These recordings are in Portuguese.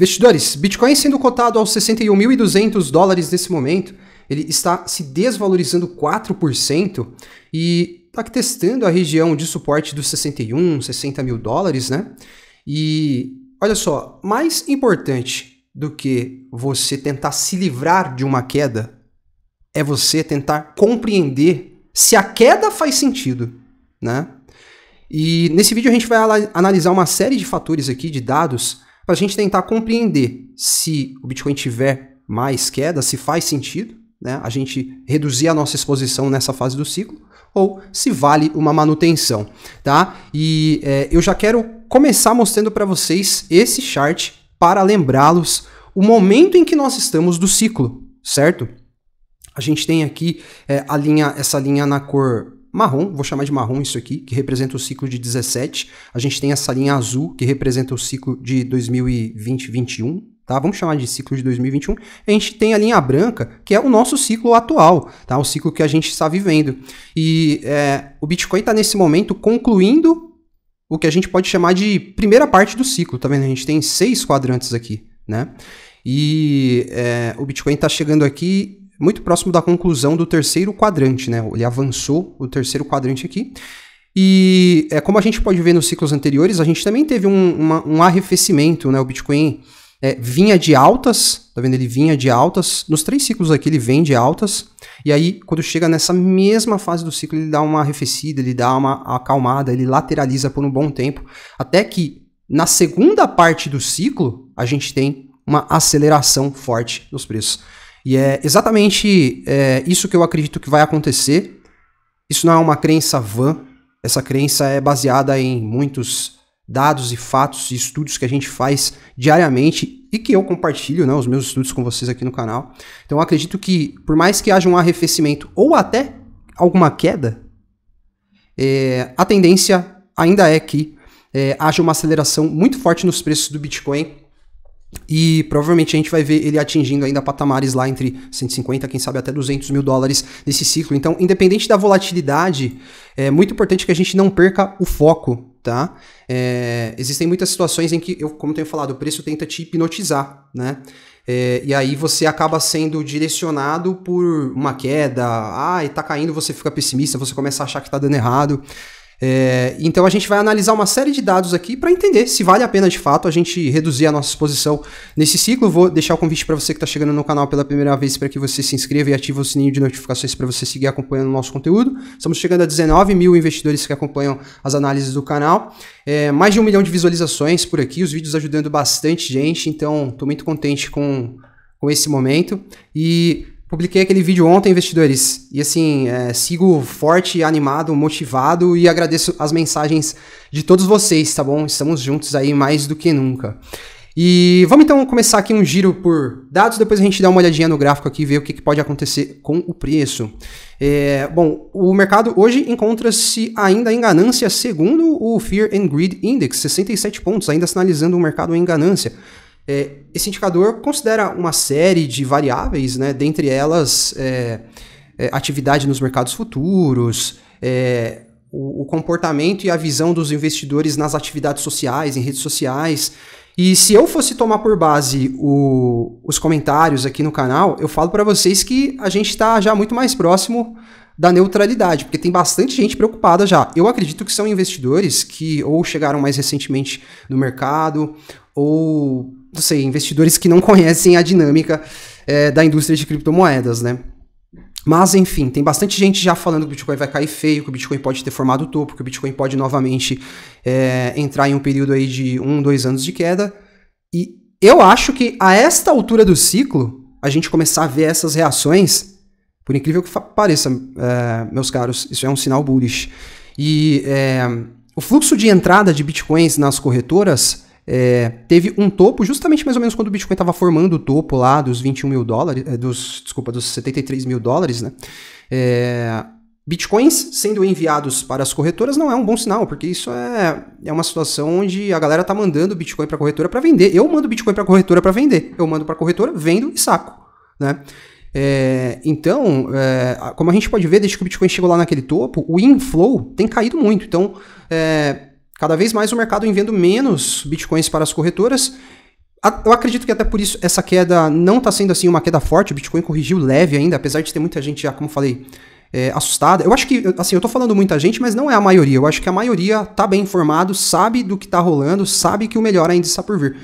Investidores, Bitcoin sendo cotado aos 61.200 dólares nesse momento, ele está se desvalorizando 4% e está testando a região de suporte dos 61, 60 mil dólares, né? E olha só, mais importante do que você tentar se livrar de uma queda é você tentar compreender se a queda faz sentido, né? E nesse vídeo a gente vai analisar uma série de fatores aqui, de dados, para a gente tentar compreender se o Bitcoin tiver mais queda, se faz sentido né, a gente reduzir a nossa exposição nessa fase do ciclo ou se vale uma manutenção, tá? E é, eu já quero começar mostrando para vocês esse chart para lembrá-los o momento em que nós estamos do ciclo, certo? A gente tem aqui é, a linha, essa linha na cor marrom, vou chamar de marrom isso aqui, que representa o ciclo de 17. A gente tem essa linha azul, que representa o ciclo de 2020-21, Tá? Vamos chamar de ciclo de 2021. A gente tem a linha branca, que é o nosso ciclo atual, tá? O ciclo que a gente está vivendo. E é, o Bitcoin está nesse momento concluindo o que a gente pode chamar de primeira parte do ciclo, tá vendo? A gente tem seis quadrantes aqui, né? E é, o Bitcoin está chegando aqui muito próximo da conclusão do terceiro quadrante, né? Ele avançou o terceiro quadrante aqui. E é, como a gente pode ver nos ciclos anteriores, a gente também teve um, uma, um arrefecimento, né? O Bitcoin é, vinha de altas, tá vendo? Ele vinha de altas. Nos três ciclos aqui ele vem de altas. E aí, quando chega nessa mesma fase do ciclo, ele dá uma arrefecida, ele dá uma acalmada, ele lateraliza por um bom tempo. Até que na segunda parte do ciclo, a gente tem uma aceleração forte nos preços. E é exatamente é, isso que eu acredito que vai acontecer. Isso não é uma crença vã. Essa crença é baseada em muitos dados e fatos e estudos que a gente faz diariamente e que eu compartilho né, os meus estudos com vocês aqui no canal. Então acredito que, por mais que haja um arrefecimento ou até alguma queda, é, a tendência ainda é que é, haja uma aceleração muito forte nos preços do Bitcoin e provavelmente a gente vai ver ele atingindo ainda patamares lá entre 150, quem sabe até 200 mil dólares nesse ciclo. Então, independente da volatilidade, é muito importante que a gente não perca o foco, tá? É, existem muitas situações em que, eu, como tenho falado, o preço tenta te hipnotizar, né? É, e aí você acaba sendo direcionado por uma queda, ah, e tá caindo, você fica pessimista, você começa a achar que tá dando errado. É, então a gente vai analisar uma série de dados aqui para entender se vale a pena de fato a gente reduzir a nossa exposição nesse ciclo. Vou deixar o convite para você que está chegando no canal pela primeira vez para que você se inscreva e ative o sininho de notificações para você seguir acompanhando o nosso conteúdo. Estamos chegando a 19 mil investidores que acompanham as análises do canal. É, mais de um milhão de visualizações por aqui, os vídeos ajudando bastante gente, então estou muito contente com, com esse momento. E Publiquei aquele vídeo ontem, investidores, e assim, é, sigo forte, animado, motivado e agradeço as mensagens de todos vocês, tá bom? Estamos juntos aí mais do que nunca. E vamos então começar aqui um giro por dados, depois a gente dá uma olhadinha no gráfico aqui e ver o que, que pode acontecer com o preço. É, bom, o mercado hoje encontra-se ainda em ganância, segundo o Fear and Greed Index, 67 pontos, ainda sinalizando um mercado em ganância. É, esse indicador considera uma série de variáveis, né, dentre elas é, é, atividade nos mercados futuros, é, o, o, comportamento e a visão dos investidores nas atividades sociais, em redes sociais. E se eu fosse tomar por base o, os comentários aqui no canal, eu falo para vocês que a gente está já muito mais próximo da neutralidade, porque tem bastante gente preocupada já. Eu acredito que são investidores que ou chegaram mais recentemente no mercado, ou não sei, investidores que não conhecem a dinâmica é, da indústria de criptomoedas, né? Mas, enfim, tem bastante gente já falando que o Bitcoin vai cair feio, que o Bitcoin pode ter formado o topo, que o Bitcoin pode novamente é, entrar em um período aí de um, dois anos de queda. E eu acho que a esta altura do ciclo, a gente começar a ver essas reações, por incrível que pareça, é, meus caros, isso é um sinal bullish. E é, o fluxo de entrada de Bitcoins nas corretoras é, teve um topo justamente mais ou menos quando o Bitcoin estava formando o topo lá dos 21 mil dólares, é, dos, desculpa, dos 73 mil dólares, né? É, Bitcoins sendo enviados para as corretoras não é um bom sinal, porque isso é, é uma situação onde a galera tá mandando Bitcoin para a corretora para vender. Eu mando Bitcoin para a corretora para vender. Eu mando para a corretora, vendo e saco, né? É, então, é, como a gente pode ver, desde que o Bitcoin chegou lá naquele topo, o inflow tem caído muito. Então, é, Cada vez mais o mercado vendo menos bitcoins para as corretoras. Eu acredito que até por isso essa queda não está sendo assim uma queda forte. O Bitcoin corrigiu leve ainda, apesar de ter muita gente já, como falei, é, assustada. Eu acho que, assim, eu estou falando muita gente, mas não é a maioria. Eu acho que a maioria está bem informado, sabe do que está rolando, sabe que o melhor ainda está por vir.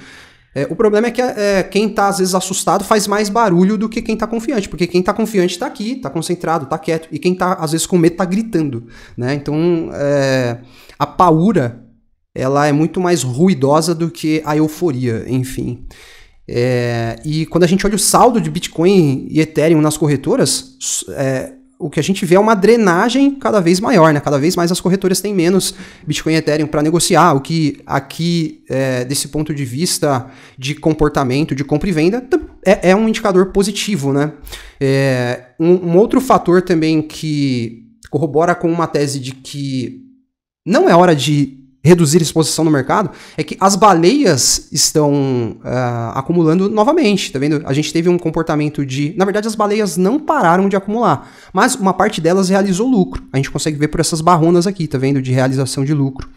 É, o problema é que é, quem está às vezes, assustado faz mais barulho do que quem está confiante, porque quem está confiante está aqui, está concentrado, está quieto, e quem está às vezes, com medo está gritando, né? Então, é, a paura ela é muito mais ruidosa do que a euforia, enfim. É, e quando a gente olha o saldo de Bitcoin e Ethereum nas corretoras, é, o que a gente vê é uma drenagem cada vez maior, né? Cada vez mais as corretoras têm menos Bitcoin e Ethereum para negociar, o que aqui, é, desse ponto de vista de comportamento, de compra e venda, é, é, um indicador positivo, né? É, um, um outro fator também que corrobora com uma tese de que não é hora de reduzir exposição no mercado, é que as baleias estão uh, acumulando novamente, tá vendo? A gente teve um comportamento de. Na verdade, as baleias não pararam de acumular, mas uma parte delas realizou lucro. A gente consegue ver por essas barronas aqui, tá vendo? De realização de lucro.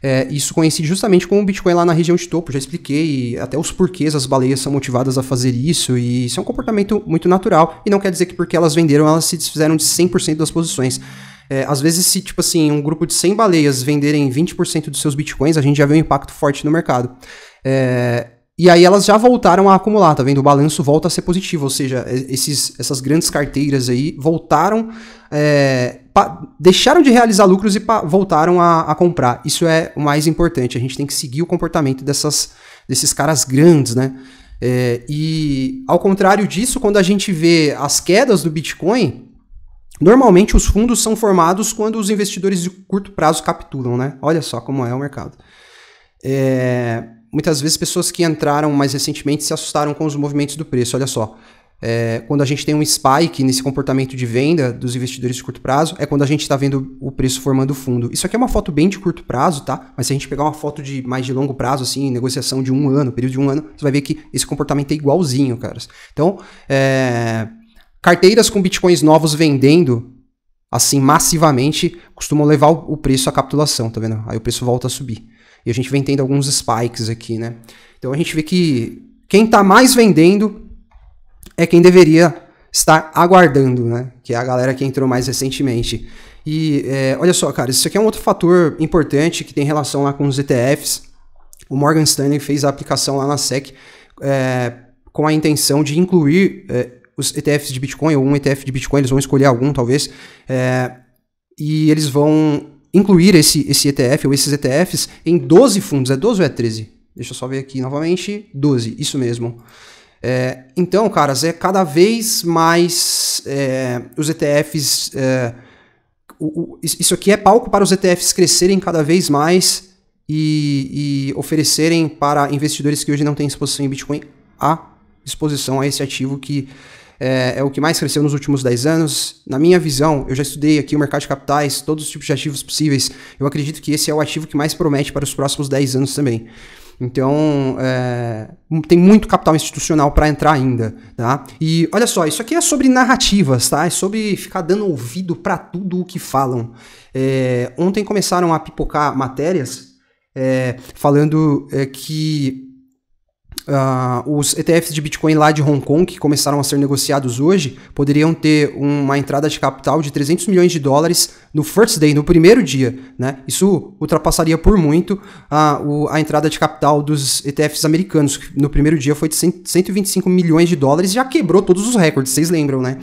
É, isso coincide justamente com o Bitcoin lá na região de topo, já expliquei até os porquês as baleias são motivadas a fazer isso, e isso é um comportamento muito natural, e não quer dizer que porque elas venderam, elas se desfizeram de 100% das posições. É, às vezes, se, tipo assim, um grupo de 100 baleias venderem 20% dos seus bitcoins, a gente já vê um impacto forte no mercado. É, e aí elas já voltaram a acumular, tá vendo? O balanço volta a ser positivo, ou seja, esses, essas grandes carteiras aí voltaram, é, pa, deixaram de realizar lucros e pa, voltaram a, a, comprar. Isso é o mais importante, a gente tem que seguir o comportamento dessas, desses caras grandes, né? É, e ao contrário disso, quando a gente vê as quedas do Bitcoin, Normalmente os fundos são formados quando os investidores de curto prazo capitulam, né? Olha só como é o mercado. É, muitas vezes pessoas que entraram mais recentemente se assustaram com os movimentos do preço. Olha só, é, quando a gente tem um spike nesse comportamento de venda dos investidores de curto prazo, é quando a gente está vendo o preço formando o fundo. Isso aqui é uma foto bem de curto prazo, tá? Mas se a gente pegar uma foto de mais de longo prazo, assim, negociação de um ano, período de um ano, você vai ver que esse comportamento é igualzinho, caras. Então, é, Carteiras com bitcoins novos vendendo assim massivamente costumam levar o preço à capitulação, tá vendo? Aí o preço volta a subir. E a gente vem tendo alguns spikes aqui, né? Então a gente vê que quem está mais vendendo é quem deveria estar aguardando, né? Que é a galera que entrou mais recentemente. E é, olha só, cara, isso aqui é um outro fator importante que tem relação lá com os ETFs. O Morgan Stanley fez a aplicação lá na SEC é, com a intenção de incluir é, os ETFs de Bitcoin, ou um ETF de Bitcoin, eles vão escolher algum talvez, é, e eles vão incluir esse, esse ETF ou esses ETFs em 12 fundos, é 12 ou é 13? Deixa eu só ver aqui novamente, 12, isso mesmo. É, então, caras, é cada vez mais é, os ETFs. É, o, o, isso aqui é palco para os ETFs crescerem cada vez mais e, e, oferecerem para investidores que hoje não têm exposição em Bitcoin a exposição a esse ativo que é, é, o que mais cresceu nos últimos 10 anos. Na minha visão, eu já estudei aqui o mercado de capitais, todos os tipos de ativos possíveis. Eu acredito que esse é o ativo que mais promete para os próximos 10 anos também. Então, é, tem muito capital institucional para entrar ainda, tá? E olha só, isso aqui é sobre narrativas, tá? É sobre ficar dando ouvido para tudo o que falam. É, ontem começaram a pipocar matérias é, falando é, que uh, os ETFs de Bitcoin lá de Hong Kong, que começaram a ser negociados hoje, poderiam ter uma entrada de capital de 300 milhões de dólares no first day, no primeiro dia. Né? Isso ultrapassaria por muito a, o, a entrada de capital dos ETFs americanos, que no primeiro dia foi de 100, 125 milhões de dólares, já quebrou todos os recordes, vocês lembram, né?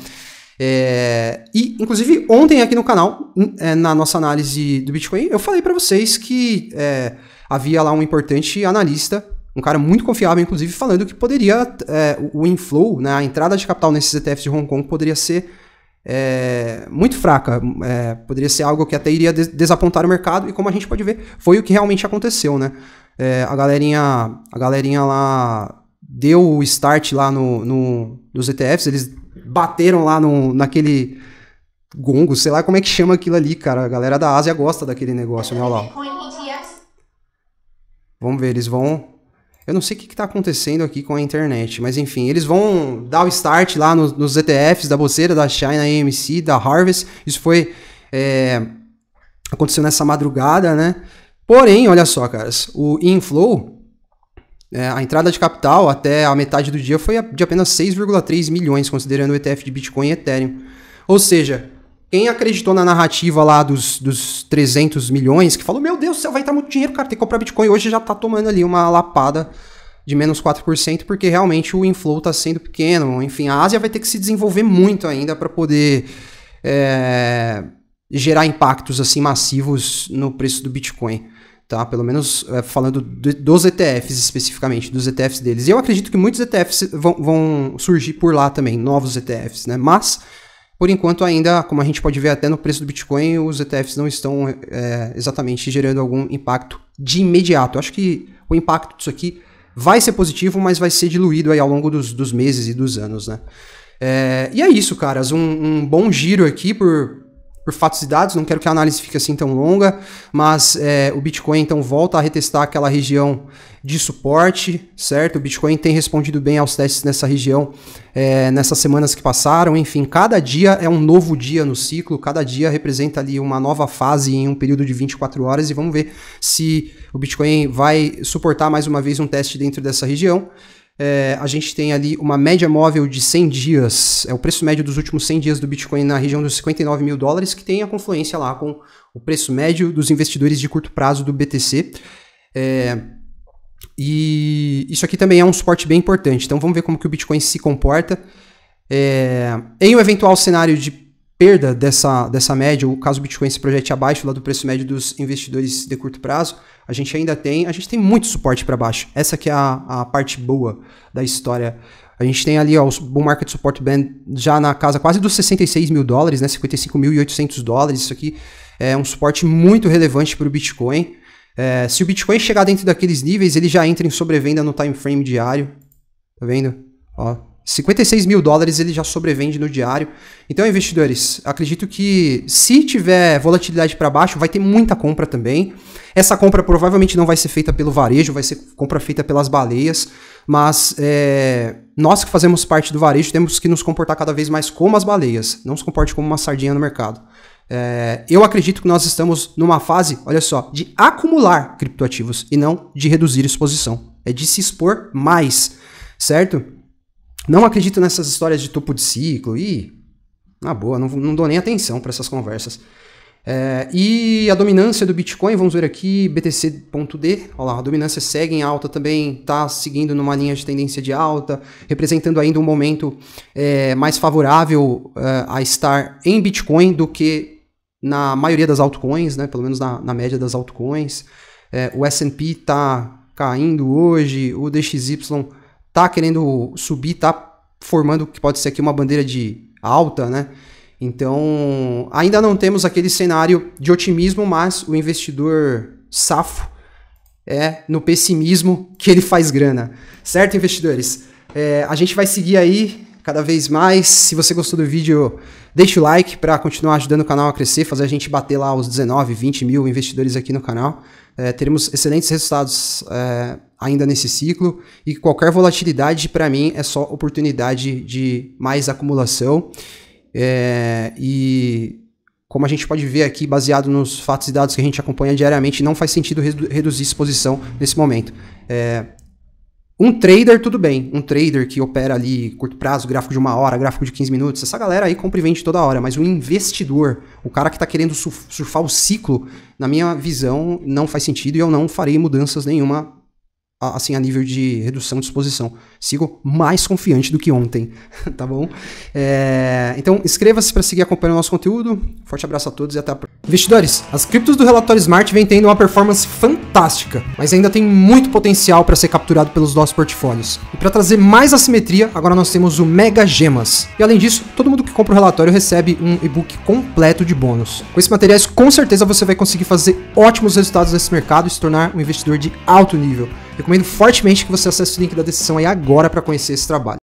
É, e, inclusive, ontem aqui no canal, é, na nossa análise do Bitcoin, eu falei para vocês que é, havia lá um importante analista um cara muito confiável, inclusive, falando que poderia é, o inflow, né, a entrada de capital nesses ETFs de Hong Kong poderia ser é, muito fraca, é, poderia ser algo que até iria des desapontar o mercado, e como a gente pode ver, foi o que realmente aconteceu, né? É, a, galerinha, a galerinha lá deu o start lá no, no, nos ETFs, eles bateram lá no, naquele gongo, sei lá como é que chama aquilo ali, cara. A galera da Ásia gosta daquele negócio, né? Olha lá. Vamos ver, eles vão eu não sei o que está acontecendo aqui com a internet, mas enfim, eles vão dar o start lá nos, nos ETFs da Boceira, da China AMC, da Harvest. Isso foi. É, aconteceu nessa madrugada, né? Porém, olha só, caras, o inflow, é, a entrada de capital até a metade do dia foi de apenas 6,3 milhões, considerando o ETF de Bitcoin e Ethereum. Ou seja, quem acreditou na narrativa lá dos, dos 300 milhões, que falou, meu Deus do céu, vai estar muito dinheiro, cara, tem que comprar Bitcoin, hoje já tá tomando ali uma lapada de menos 4%, porque realmente o inflow está sendo pequeno. Enfim, a Ásia vai ter que se desenvolver muito ainda para poder é, gerar impactos assim massivos no preço do Bitcoin. Tá? Pelo menos é, falando de, dos ETFs especificamente, dos ETFs deles. E eu acredito que muitos ETFs vão, vão surgir por lá também, novos ETFs, né? Mas por enquanto, ainda, como a gente pode ver até no preço do Bitcoin, os ETFs não estão é, exatamente gerando algum impacto de imediato. acho que o impacto disso aqui vai ser positivo, mas vai ser diluído aí ao longo dos, dos meses e dos anos, né? É, e é isso, caras. Um, um bom giro aqui por, por fatos e dados, não quero que a análise fique assim tão longa, mas é, o Bitcoin então volta a retestar aquela região de suporte, certo? O Bitcoin tem respondido bem aos testes nessa região é, nessas semanas que passaram, enfim, cada dia é um novo dia no ciclo, cada dia representa ali uma nova fase em um período de 24 horas e vamos ver se o Bitcoin vai suportar mais uma vez um teste dentro dessa região. É, a gente tem ali uma média móvel de 100 dias, é o preço médio dos últimos 100 dias do Bitcoin na região dos 59 mil dólares, que tem a confluência lá com o preço médio dos investidores de curto prazo do BTC. É, e isso aqui também é um suporte bem importante, então vamos ver como que o Bitcoin se comporta. É, em um eventual cenário de perda dessa, dessa média, ou caso o Bitcoin se projete abaixo lá do preço médio dos investidores de curto prazo, a gente ainda tem, a gente tem muito suporte para baixo. Essa que é a, a parte boa da história. A gente tem ali ó, o Bull Market Support Band já na casa quase dos 66 mil dólares, né? 55.800 dólares. Isso aqui é um suporte muito relevante para o Bitcoin. É, se o Bitcoin chegar dentro daqueles níveis, ele já entra em sobrevenda no time frame diário. Tá vendo? Ó, 56 mil dólares ele já sobrevende no diário. Então, investidores, acredito que se tiver volatilidade para baixo, vai ter muita compra também. Essa compra provavelmente não vai ser feita pelo varejo, vai ser compra feita pelas baleias. Mas é, nós que fazemos parte do varejo temos que nos comportar cada vez mais como as baleias. Não se comporte como uma sardinha no mercado. É, eu acredito que nós estamos numa fase, olha só, de acumular criptoativos e não de reduzir exposição. É de se expor mais, certo? Não acredito nessas histórias de topo de ciclo e. Na boa, não, não dou nem atenção para essas conversas. É, e a dominância do Bitcoin, vamos ver aqui, BTC.D, olha lá, a dominância segue em alta também, está seguindo numa linha de tendência de alta, representando ainda um momento é, mais favorável é, a estar em Bitcoin do que na maioria das altcoins, né, pelo menos na, na média das altcoins. É, o S&P está caindo hoje, o DXY tá querendo subir, tá formando o que pode ser aqui uma bandeira de alta, né? Então, ainda não temos aquele cenário de otimismo, mas o investidor safo é no pessimismo que ele faz grana. Certo, investidores? É, a gente vai seguir aí cada vez mais. Se você gostou do vídeo, deixa o like para continuar ajudando o canal a crescer, fazer a gente bater lá os 19, 20 mil investidores aqui no canal é, teremos excelentes resultados é, ainda nesse ciclo e qualquer volatilidade para mim é só oportunidade de mais acumulação é, e como a gente pode ver aqui, baseado nos fatos e dados que a gente acompanha diariamente, não faz sentido redu reduzir exposição nesse momento. É, um trader, tudo bem. Um trader que opera ali curto prazo, gráfico de uma hora, gráfico de 15 minutos, essa galera aí compra e vende toda hora. Mas um investidor, o cara que está querendo surfar o ciclo, na minha visão, não faz sentido e eu não farei mudanças nenhuma assim a nível de redução de exposição. Sigo mais confiante do que ontem, tá bom? É, então inscreva-se para seguir acompanhando o nosso conteúdo. Forte abraço a todos e até a próxima. Investidores, as criptos do relatório Smart vem tendo uma performance fantástica, mas ainda tem muito potencial para ser capturado pelos nossos portfólios. E para trazer mais assimetria, agora nós temos o Mega Gemas. E além disso, todo mundo que compra o relatório recebe um e-book completo de bônus. Com esses materiais, com certeza você vai conseguir fazer ótimos resultados nesse mercado e se tornar um investidor de alto nível. Recomendo fortemente que você acesse o link da decisão aí agora para conhecer esse trabalho.